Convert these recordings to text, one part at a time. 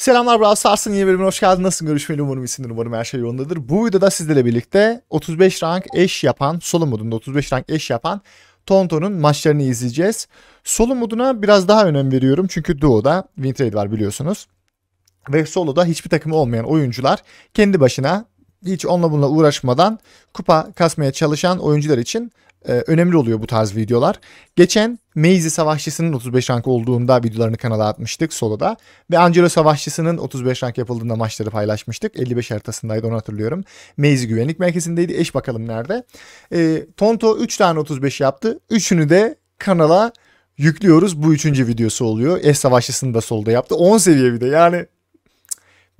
Selamlar Brawl Stars'ın yeni bölümüne hoş geldin. Nasılsın? Görüşmeli umarım iyisindir. Umarım her şey yolundadır. Bu videoda sizlerle birlikte 35 rank eş yapan, solo modunda 35 rank eş yapan Tonton'un maçlarını izleyeceğiz. Solo moduna biraz daha önem veriyorum. Çünkü Duo'da Wintrade var biliyorsunuz. Ve solo'da hiçbir takımı olmayan oyuncular kendi başına hiç onunla bununla uğraşmadan kupa kasmaya çalışan oyuncular için e, önemli oluyor bu tarz videolar. Geçen Maisy Savaşçısı'nın 35 rank olduğunda videolarını kanala atmıştık soloda. Ve Angelo Savaşçısı'nın 35 rank yapıldığında maçları paylaşmıştık. 55 haritasındaydı onu hatırlıyorum. Maisy Güvenlik Merkezi'ndeydi. Eş bakalım nerede. E, Tonto 3 tane 35 yaptı. Üçünü de kanala yüklüyoruz. Bu üçüncü videosu oluyor. Eş Savaşçısı'nı da solda yaptı. 10 seviye bir de yani.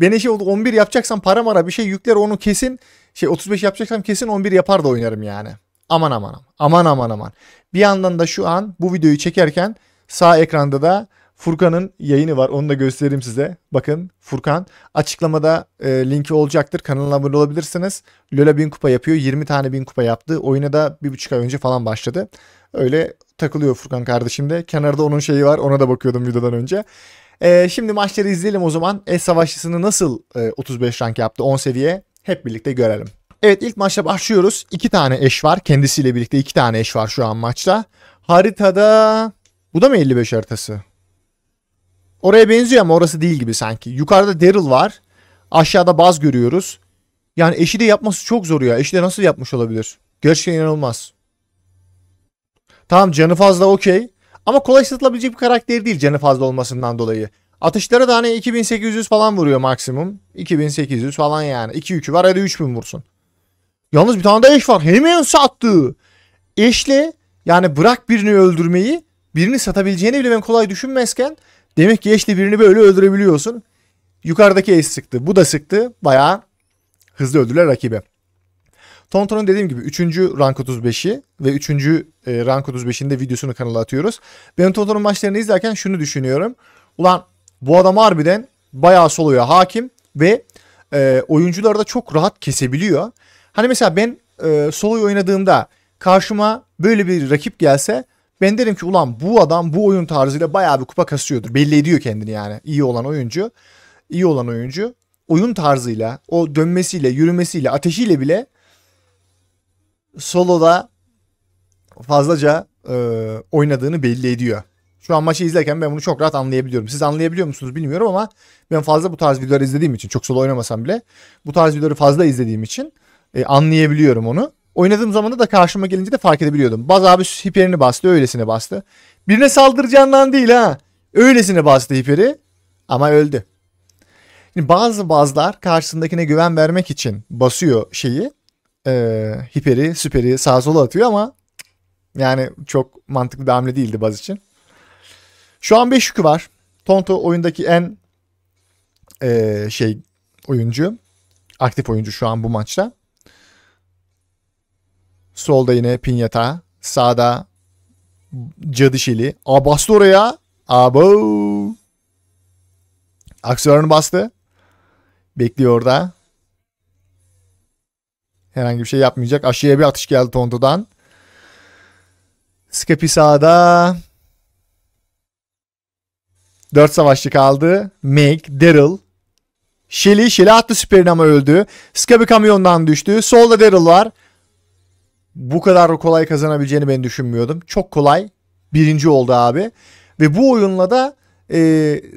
Ben şey oldu 11 yapacaksan para mara bir şey yükler onu kesin. Şey 35 yapacaksam kesin 11 yapar da oynarım yani. Aman aman aman. Aman aman aman. Bir yandan da şu an bu videoyu çekerken sağ ekranda da Furkan'ın yayını var. Onu da göstereyim size. Bakın Furkan açıklamada e, linki olacaktır. Kanalına abone olabilirsiniz. Lola bin kupa yapıyor. 20 tane bin kupa yaptı. Oyuna da bir buçuk ay önce falan başladı. Öyle takılıyor Furkan kardeşim de. Kenarda onun şeyi var. Ona da bakıyordum videodan önce. E, şimdi maçları izleyelim o zaman. E savaşçısını nasıl e, 35 rank yaptı 10 seviye hep birlikte görelim. Evet ilk maçla başlıyoruz. İki tane eş var. Kendisiyle birlikte iki tane eş var şu an maçta. Haritada... Bu da mı 55 haritası? Oraya benziyor ama orası değil gibi sanki. Yukarıda Daryl var. Aşağıda Baz görüyoruz. Yani eşi de yapması çok zor ya. Eşi de nasıl yapmış olabilir? Gerçekten inanılmaz. Tamam canı fazla okey. Ama kolay satılabilecek bir karakter değil canı fazla olmasından dolayı. Atışlara da hani 2800 falan vuruyor maksimum. 2800 falan yani. 2 yükü var hadi 3000 vursun. Yalnız bir tane de eş var. Hemen sattı. Eşle yani bırak birini öldürmeyi birini satabileceğini bile ben kolay düşünmezken demek ki eşle birini böyle öldürebiliyorsun. Yukarıdaki eş sıktı. Bu da sıktı. Bayağı hızlı öldüler rakibi. Tonton'un dediğim gibi 3. rank 35'i ve 3. E, rank 35'inde videosunu kanala atıyoruz. Ben Tonton'un maçlarını izlerken şunu düşünüyorum. Ulan bu adam harbiden bayağı soluya hakim ve e, oyuncuları da çok rahat kesebiliyor. Hani mesela ben e, solo'yu oynadığımda karşıma böyle bir rakip gelse ben derim ki ulan bu adam bu oyun tarzıyla bayağı bir kupa kasıyordur. Belli ediyor kendini yani iyi olan oyuncu. iyi olan oyuncu oyun tarzıyla, o dönmesiyle, yürümesiyle, ateşiyle bile soloda fazlaca e, oynadığını belli ediyor. Şu an maçı izlerken ben bunu çok rahat anlayabiliyorum. Siz anlayabiliyor musunuz bilmiyorum ama ben fazla bu tarz videoları izlediğim için çok solo oynamasam bile bu tarz videoları fazla izlediğim için e, anlayabiliyorum onu. Oynadığım zaman da karşıma gelince de fark edebiliyordum. Baz abi hiperini bastı öylesine bastı. Birine saldıracağından değil ha. Öylesine bastı hiperi ama öldü. Şimdi bazı bazlar karşısındakine güven vermek için basıyor şeyi. E, hiperi, süperi sağa sola atıyor ama yani çok mantıklı bir hamle değildi baz için. Şu an 5 yükü var. Tonto oyundaki en e, şey oyuncu. Aktif oyuncu şu an bu maçta. Solda yine Pinyata. Sağda Cadişili. Aa bastı oraya. Abo. Aksiyonlarını bastı. Bekliyor orada. Herhangi bir şey yapmayacak. Aşağıya bir atış geldi Tonto'dan. Skepi sağda. dört savaşçı kaldı. Meg, Daryl. Shelly, Shelly attı süperini ama öldü. Skepi kamyondan düştü. Solda Daryl var bu kadar kolay kazanabileceğini ben düşünmüyordum. Çok kolay birinci oldu abi. Ve bu oyunla da e,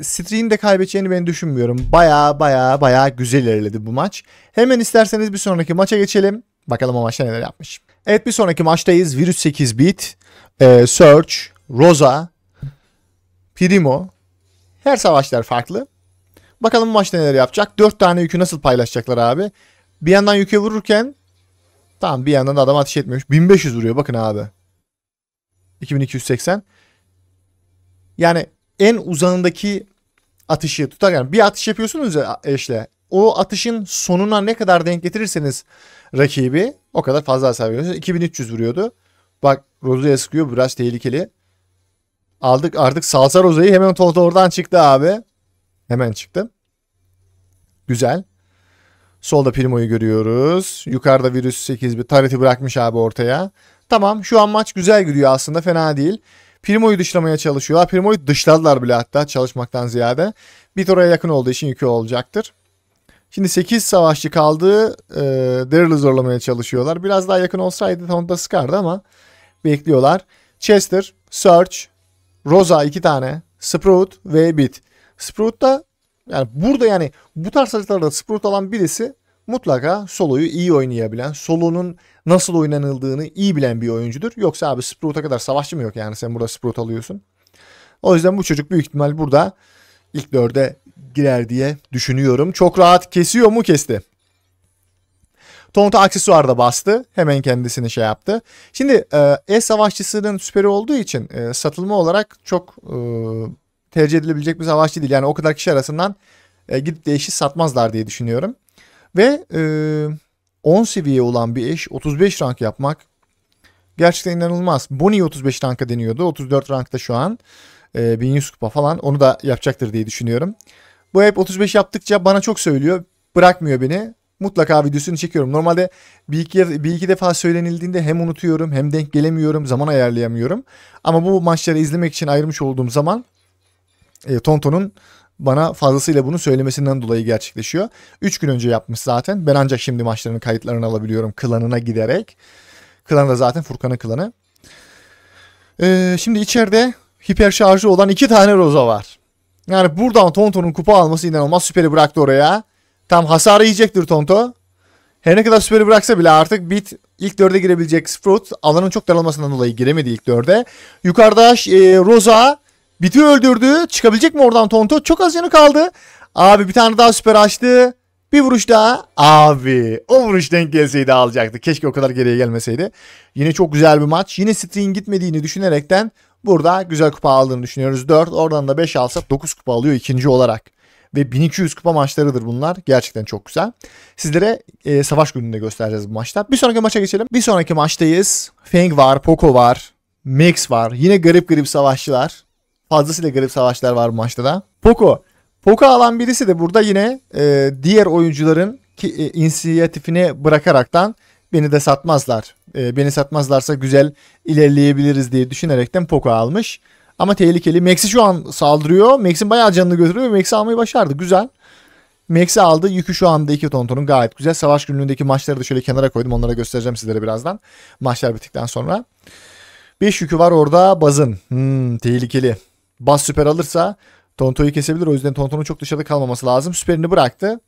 Street'in de kaybedeceğini ben düşünmüyorum. Baya baya baya güzel ilerledi bu maç. Hemen isterseniz bir sonraki maça geçelim. Bakalım o maçta neler yapmış. Evet bir sonraki maçtayız. Virüs 8 bit, e, Search, Rosa, Primo. Her savaşlar farklı. Bakalım bu maçta neler yapacak. 4 tane yükü nasıl paylaşacaklar abi. Bir yandan yüke vururken Tamam bir yandan da adam ateş etmiyormuş. 1500 vuruyor bakın abi. 2280. Yani en uzanındaki atışı tutar yani bir atış yapıyorsunuz ya eşle. O atışın sonuna ne kadar denk getirirseniz rakibi o kadar fazla hasar veriyorsunuz. 2300 vuruyordu. Bak Roza'ya sıkıyor biraz tehlikeli. Aldık artık Salsa rozu'yu hemen oradan çıktı abi. Hemen çıktı. Güzel. Solda Primo'yu görüyoruz. Yukarıda Virüs 8 bir tarihti bırakmış abi ortaya. Tamam şu an maç güzel gidiyor aslında fena değil. Primo'yu dışlamaya çalışıyorlar. Primo'yu dışladılar bile hatta çalışmaktan ziyade. Bit oraya yakın olduğu için yükü olacaktır. Şimdi 8 savaşçı kaldı. E, Daryl'ı zorlamaya çalışıyorlar. Biraz daha yakın olsaydı tam da sıkardı ama bekliyorlar. Chester, Search, Rosa iki tane, Sprout ve Bit. Sprout da yani burada yani bu tarz haritalarda sprout alan birisi mutlaka soloyu iyi oynayabilen, solonun nasıl oynanıldığını iyi bilen bir oyuncudur. Yoksa abi sprout'a kadar savaşçı mı yok yani sen burada sprout alıyorsun. O yüzden bu çocuk büyük ihtimal burada ilk dörde girer diye düşünüyorum. Çok rahat kesiyor mu kesti. Tonta aksesuar da bastı. Hemen kendisini şey yaptı. Şimdi e, e savaşçısının süperi olduğu için e, satılma olarak çok e, tercih edilebilecek bir savaşçı değil. Yani o kadar kişi arasından e, gidip de eşi satmazlar diye düşünüyorum. Ve e, 10 seviye olan bir eş 35 rank yapmak gerçekten inanılmaz. Bonnie 35 ranka deniyordu. 34 rankta şu an. E, 1100 kupa falan. Onu da yapacaktır diye düşünüyorum. Bu hep 35 yaptıkça bana çok söylüyor. Bırakmıyor beni. Mutlaka videosunu çekiyorum. Normalde bir iki, bir iki defa söylenildiğinde hem unutuyorum hem denk gelemiyorum. Zaman ayarlayamıyorum. Ama bu maçları izlemek için ayırmış olduğum zaman e, Tonton'un bana fazlasıyla bunu söylemesinden dolayı gerçekleşiyor. 3 gün önce yapmış zaten. Ben ancak şimdi maçların kayıtlarını alabiliyorum klanına giderek. Klan da zaten Furkan'ın klanı. Ee, şimdi içeride hiper şarjı olan iki tane Roza var. Yani buradan Tonto'nun kupa alması inanılmaz. Süperi bıraktı oraya. Tam hasarı yiyecektir Tonto. Her ne kadar süperi bıraksa bile artık Bit ilk dörde girebilecek Sprout alanın çok daralmasından dolayı giremedi ilk dörde. Yukarıda e, Rosa Biti öldürdü. Çıkabilecek mi oradan Tonto? Çok az yanı kaldı. Abi bir tane daha süper açtı. Bir vuruş daha. Abi o vuruş denk gelseydi alacaktı. Keşke o kadar geriye gelmeseydi. Yine çok güzel bir maç. Yine string gitmediğini düşünerekten burada güzel kupa aldığını düşünüyoruz. 4 oradan da 5 alsa 9 kupa alıyor ikinci olarak. Ve 1200 kupa maçlarıdır bunlar. Gerçekten çok güzel. Sizlere e, savaş gününde göstereceğiz bu maçta. Bir sonraki maça geçelim. Bir sonraki maçtayız. Feng var, Poco var, Max var. Yine garip garip savaşçılar. Fazlasıyla garip savaşlar var bu maçta da. Poco. Poco alan birisi de burada yine e, diğer oyuncuların ki, e, inisiyatifini bırakaraktan beni de satmazlar. E, beni satmazlarsa güzel ilerleyebiliriz diye düşünerekten Poco almış. Ama tehlikeli. Max'i şu an saldırıyor. Max'in bayağı canını götürüyor. Max'i almayı başardı. Güzel. Max'i aldı. Yükü şu anda iki tontonun gayet güzel. Savaş günlüğündeki maçları da şöyle kenara koydum. Onlara göstereceğim sizlere birazdan. Maçlar bittikten sonra. 5 yükü var orada. Bazın. Hmm, tehlikeli. Bas süper alırsa Tonto'yu kesebilir. O yüzden Tonto'nun çok dışarıda kalmaması lazım. Süperini bıraktı.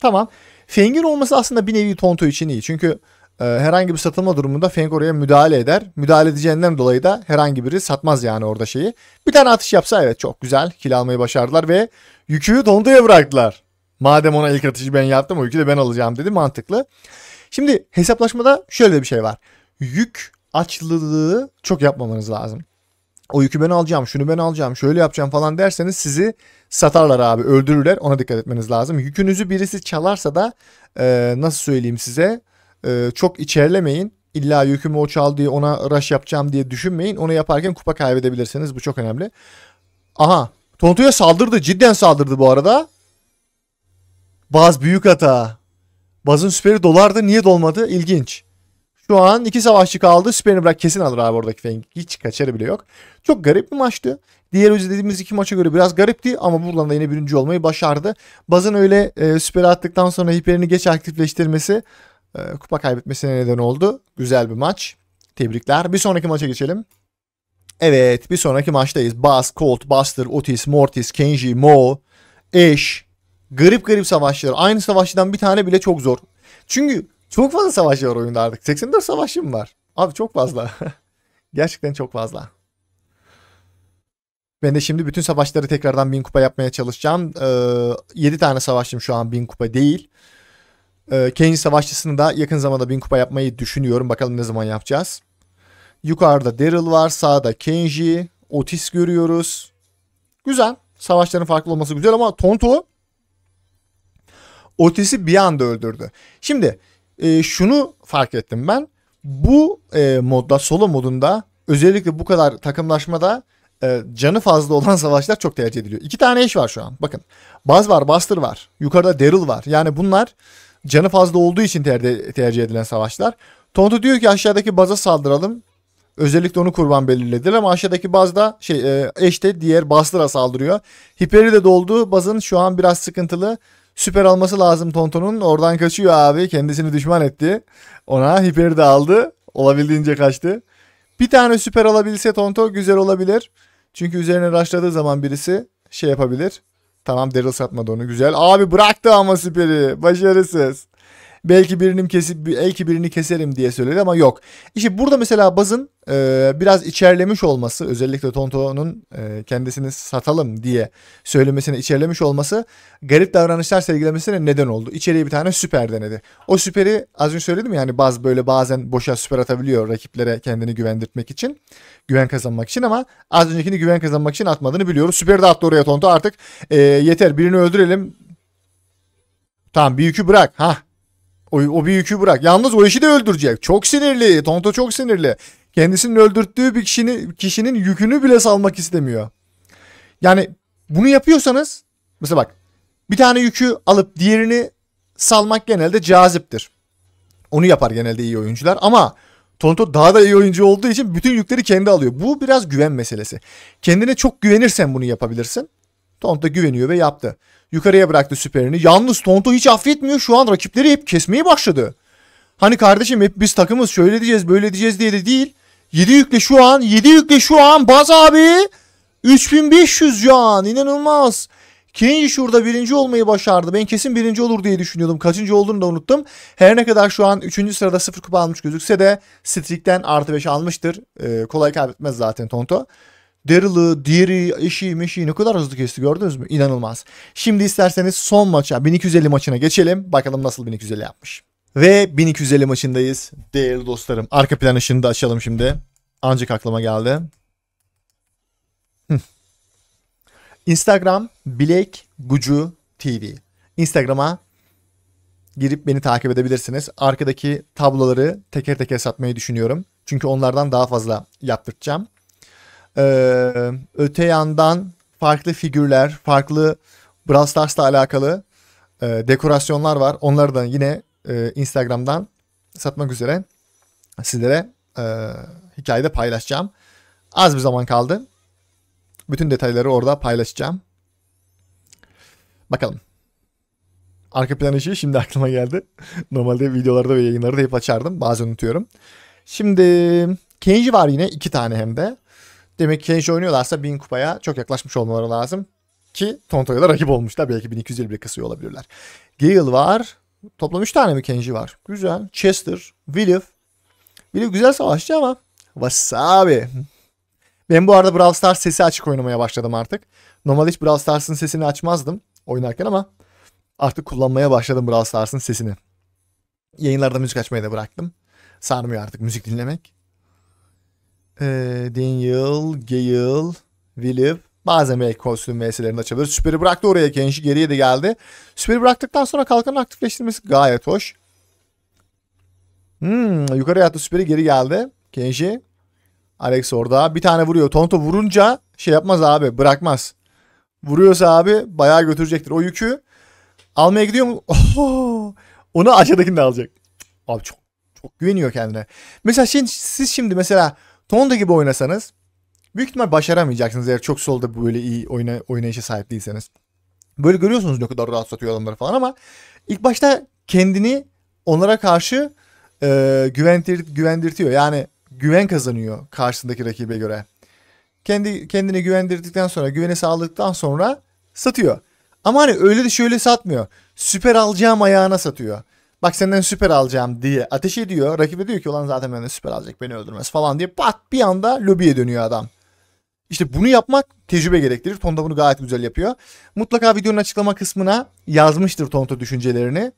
Tamam. Feng'in olması aslında bir nevi Tonto için iyi. Çünkü e, herhangi bir satılma durumunda Feng oraya müdahale eder. Müdahale edeceğinden dolayı da herhangi biri satmaz yani orada şeyi. Bir tane atış yapsa evet çok güzel. Kil almayı başardılar ve yükü Tonto'ya bıraktılar. Madem ona ilk atışı ben yaptım o yükü de ben alacağım dedi. Mantıklı. Şimdi hesaplaşmada şöyle bir şey var. Yük açlılığı çok yapmamanız lazım. O yükü ben alacağım, şunu ben alacağım, şöyle yapacağım falan derseniz sizi satarlar abi, öldürürler. Ona dikkat etmeniz lazım. Yükünüzü birisi çalarsa da e, nasıl söyleyeyim size e, çok içerlemeyin. İlla yükümü o çaldı diye ona rush yapacağım diye düşünmeyin. Onu yaparken kupa kaybedebilirsiniz. Bu çok önemli. Aha. Tontuya saldırdı. Cidden saldırdı bu arada. Baz büyük hata. Bazın süperi dolardı. Niye dolmadı? İlginç. Şu an iki savaşçı kaldı. Spain'i bırak kesin alır abi oradaki Feng. Hiç kaçarı bile yok. Çok garip bir maçtı. Diğer izlediğimiz iki maça göre biraz garipti ama buradan da yine birinci olmayı başardı. Baz'ın öyle e, süper attıktan sonra hiperini geç aktifleştirmesi e, kupa kaybetmesine neden oldu. Güzel bir maç. Tebrikler. Bir sonraki maça geçelim. Evet bir sonraki maçtayız. Buzz, Colt, Buster, Otis, Mortis, Kenji, Mo, Ash. Garip garip savaşçılar. Aynı savaşçıdan bir tane bile çok zor. Çünkü çok fazla savaşçı var oyunda artık. 84 savaşım var. Abi çok fazla. Gerçekten çok fazla. Ben de şimdi bütün savaşları tekrardan 1000 kupa yapmaya çalışacağım. Ee, 7 tane savaşım şu an 1000 kupa değil. Ee, Kane savaşçısını da yakın zamanda 1000 kupa yapmayı düşünüyorum. Bakalım ne zaman yapacağız. Yukarıda Daryl var. Sağda Kenji. Otis görüyoruz. Güzel. Savaşların farklı olması güzel ama Tonto Otis'i bir anda öldürdü. Şimdi e, şunu fark ettim ben. Bu e, modda solo modunda özellikle bu kadar takımlaşmada e, canı fazla olan savaşlar çok tercih ediliyor. İki tane eş var şu an. Bakın Baz var, Buster var. Yukarıda Daryl var. Yani bunlar canı fazla olduğu için ter- tercih edilen savaşlar. Tonto diyor ki aşağıdaki baza saldıralım. Özellikle onu kurban belirlediler ama aşağıdaki bazda şey e, eş diğer Buster'a saldırıyor. Hiperi de doldu. Bazın şu an biraz sıkıntılı süper alması lazım Tonton'un. Oradan kaçıyor abi. Kendisini düşman etti. Ona hiperi de aldı. Olabildiğince kaçtı. Bir tane süper alabilse Tonto güzel olabilir. Çünkü üzerine raşladığı zaman birisi şey yapabilir. Tamam Daryl satmadı onu güzel. Abi bıraktı ama süperi. Başarısız. Belki birini kesip belki birini keserim diye söyledi ama yok. İşte burada mesela Baz'ın e, biraz içerlemiş olması özellikle Tonto'nun e, kendisini satalım diye söylemesini içerlemiş olması garip davranışlar sergilemesine neden oldu. İçeriye bir tane süper denedi. O süperi az önce söyledim yani Baz böyle bazen boşa süper atabiliyor rakiplere kendini güvendirtmek için. Güven kazanmak için ama az öncekini güven kazanmak için atmadığını biliyoruz. Süper de attı oraya Tonto artık e, yeter birini öldürelim. Tamam bir yükü bırak. ha o, o bir yükü bırak. Yalnız o işi de öldürecek. Çok sinirli. Tonto çok sinirli. Kendisinin öldürttüğü bir kişinin, kişinin yükünü bile salmak istemiyor. Yani bunu yapıyorsanız mesela bak bir tane yükü alıp diğerini salmak genelde caziptir. Onu yapar genelde iyi oyuncular ama Tonto daha da iyi oyuncu olduğu için bütün yükleri kendi alıyor. Bu biraz güven meselesi. Kendine çok güvenirsen bunu yapabilirsin. Tont da güveniyor ve yaptı. Yukarıya bıraktı süperini. Yalnız Tonto hiç affetmiyor. Şu an rakipleri hep kesmeye başladı. Hani kardeşim hep biz takımız şöyle diyeceğiz böyle diyeceğiz diye de değil. 7 yükle şu an 7 yükle şu an Baz abi 3500 can inanılmaz. Kenji şurada birinci olmayı başardı. Ben kesin birinci olur diye düşünüyordum. Kaçıncı olduğunu da unuttum. Her ne kadar şu an 3. sırada 0 kupa almış gözükse de Streak'ten artı 5 almıştır. Ee, kolay kaybetmez zaten Tonto. Daryl'ı, diğeri, eşi, meşi ne kadar hızlı kesti gördünüz mü? İnanılmaz. Şimdi isterseniz son maça 1250 maçına geçelim. Bakalım nasıl 1250 yapmış. Ve 1250 maçındayız değerli dostlarım. Arka plan ışığını da açalım şimdi. Ancak aklıma geldi. Instagram Bilek Gucu TV. Instagram'a girip beni takip edebilirsiniz. Arkadaki tabloları teker teker satmayı düşünüyorum. Çünkü onlardan daha fazla yaptıracağım. Ee, öte yandan farklı figürler, farklı Brawl Stars'la alakalı e, dekorasyonlar var. Onları da yine e, Instagram'dan satmak üzere sizlere e, hikayede paylaşacağım. Az bir zaman kaldı. Bütün detayları orada paylaşacağım. Bakalım. Arka plan işi şimdi aklıma geldi. Normalde videolarda ve yayınlarda hep açardım. Bazen unutuyorum. Şimdi Kenji var yine iki tane hem de. Demek ki Kenji oynuyorlarsa 1000 kupaya çok yaklaşmış olmaları lazım. Ki Tonto'ya da rakip olmuşlar. Belki 1250 bile kısıyor olabilirler. Gale var. Toplam 3 tane mi Kenji var? Güzel. Chester, Willif. Willif güzel savaşçı ama Wasabi. Ben bu arada Brawl Stars sesi açık oynamaya başladım artık. Normalde hiç Brawl Stars'ın sesini açmazdım oynarken ama artık kullanmaya başladım Brawl Stars'ın sesini. Yayınlarda müzik açmayı da bıraktım. Sarmıyor artık müzik dinlemek. E, Daniel, Gale, Willip. Bazen belki kostüm vs'lerini açabiliriz. Süperi bıraktı oraya Kenji geriye de geldi. Süperi bıraktıktan sonra kalkanı aktifleştirmesi gayet hoş. Hmm, yukarı yattı süperi geri geldi. Kenji. Alex orada. Bir tane vuruyor. Tonto vurunca şey yapmaz abi. Bırakmaz. Vuruyorsa abi bayağı götürecektir. O yükü almaya gidiyor mu? Oho, onu aşağıdakini de alacak. Abi çok çok güveniyor kendine. Mesela şimdi, siz şimdi mesela Tonda gibi oynasanız büyük ihtimal başaramayacaksınız eğer çok solda böyle iyi oyna, oynayışa sahip değilseniz. Böyle görüyorsunuz ne kadar rahat satıyor adamları falan ama ilk başta kendini onlara karşı e, güvendir, güvendirtiyor. Yani güven kazanıyor karşısındaki rakibe göre. Kendi kendini güvendirdikten sonra, güveni sağladıktan sonra satıyor. Ama hani öyle de şöyle satmıyor. Süper alacağım ayağına satıyor bak senden süper alacağım diye ateş ediyor. Rakibe diyor ki ulan zaten benden süper alacak beni öldürmez falan diye pat bir anda lobiye dönüyor adam. İşte bunu yapmak tecrübe gerektirir. Tonto bunu gayet güzel yapıyor. Mutlaka videonun açıklama kısmına yazmıştır Tonto düşüncelerini.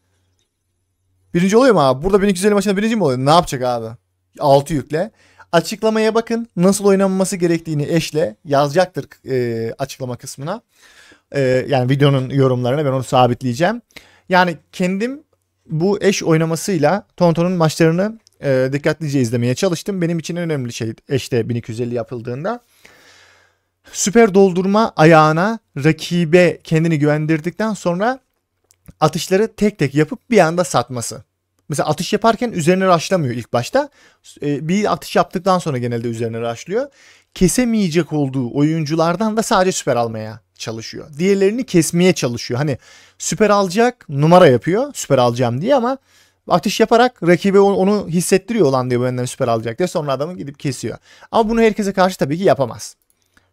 Birinci oluyor mu abi? Burada 1250 maçında birinci mi oluyor? Ne yapacak abi? 6 yükle. Açıklamaya bakın nasıl oynanması gerektiğini eşle yazacaktır e, açıklama kısmına. E, yani videonun yorumlarına ben onu sabitleyeceğim. Yani kendim bu eş oynamasıyla Tonton'un maçlarını e, dikkatlice izlemeye çalıştım. Benim için en önemli şey eşte 1250 yapıldığında. Süper doldurma ayağına rakibe kendini güvendirdikten sonra atışları tek tek yapıp bir anda satması. Mesela atış yaparken üzerine raşlamıyor ilk başta. E, bir atış yaptıktan sonra genelde üzerine raşlıyor. Kesemeyecek olduğu oyunculardan da sadece süper almaya çalışıyor. Diğerlerini kesmeye çalışıyor. Hani süper alacak numara yapıyor süper alacağım diye ama atış yaparak rakibe onu hissettiriyor olan diyor bu benden süper alacak diye sonra adamı gidip kesiyor. Ama bunu herkese karşı tabii ki yapamaz.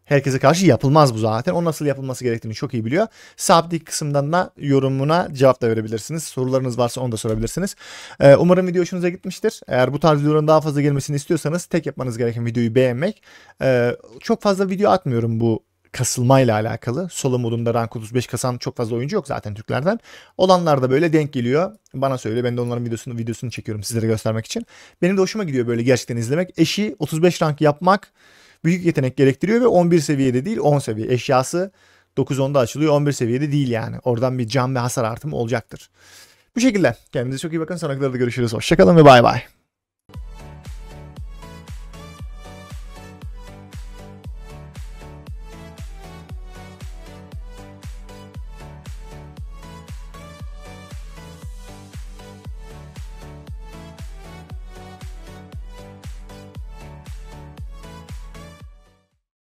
Herkese karşı yapılmaz bu zaten. O nasıl yapılması gerektiğini çok iyi biliyor. Sabdik kısımdan da yorumuna cevap da verebilirsiniz. Sorularınız varsa onu da sorabilirsiniz. Ee, umarım video hoşunuza gitmiştir. Eğer bu tarz videoların daha fazla gelmesini istiyorsanız tek yapmanız gereken videoyu beğenmek. Ee, çok fazla video atmıyorum bu kasılmayla alakalı. Solo modunda rank 35 kasan çok fazla oyuncu yok zaten Türklerden. Olanlar da böyle denk geliyor. Bana söyle ben de onların videosunu videosunu çekiyorum sizlere göstermek için. Benim de hoşuma gidiyor böyle gerçekten izlemek. Eşi 35 rank yapmak büyük yetenek gerektiriyor ve 11 seviyede değil 10 seviye. Eşyası 9-10'da açılıyor 11 seviyede değil yani. Oradan bir can ve hasar artımı olacaktır. Bu şekilde kendinize çok iyi bakın. Sonrakilarda görüşürüz. Hoşçakalın ve bay bay.